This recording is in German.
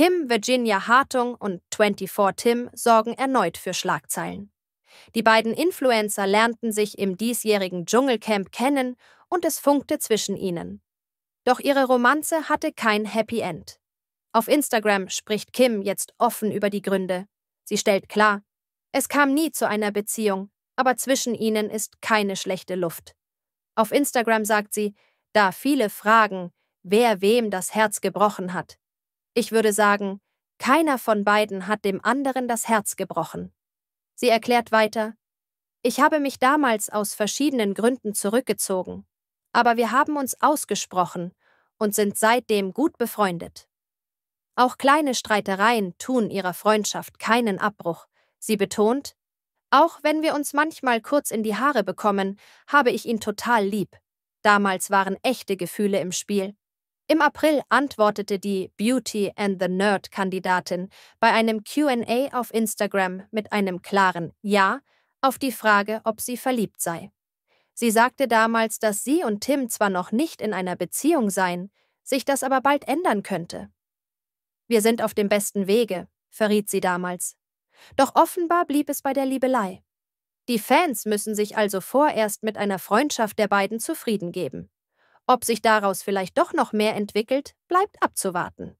Kim Virginia Hartung und 24 Tim sorgen erneut für Schlagzeilen. Die beiden Influencer lernten sich im diesjährigen Dschungelcamp kennen und es funkte zwischen ihnen. Doch ihre Romanze hatte kein Happy End. Auf Instagram spricht Kim jetzt offen über die Gründe. Sie stellt klar, es kam nie zu einer Beziehung, aber zwischen ihnen ist keine schlechte Luft. Auf Instagram sagt sie, da viele fragen, wer wem das Herz gebrochen hat. Ich würde sagen, keiner von beiden hat dem anderen das Herz gebrochen. Sie erklärt weiter, ich habe mich damals aus verschiedenen Gründen zurückgezogen, aber wir haben uns ausgesprochen und sind seitdem gut befreundet. Auch kleine Streitereien tun ihrer Freundschaft keinen Abbruch, sie betont, auch wenn wir uns manchmal kurz in die Haare bekommen, habe ich ihn total lieb. Damals waren echte Gefühle im Spiel. Im April antwortete die Beauty and the Nerd-Kandidatin bei einem QA auf Instagram mit einem klaren Ja auf die Frage, ob sie verliebt sei. Sie sagte damals, dass sie und Tim zwar noch nicht in einer Beziehung seien, sich das aber bald ändern könnte. Wir sind auf dem besten Wege, verriet sie damals. Doch offenbar blieb es bei der Liebelei. Die Fans müssen sich also vorerst mit einer Freundschaft der beiden zufrieden geben. Ob sich daraus vielleicht doch noch mehr entwickelt, bleibt abzuwarten.